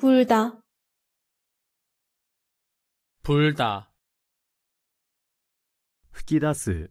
굴다 불다 吹き出す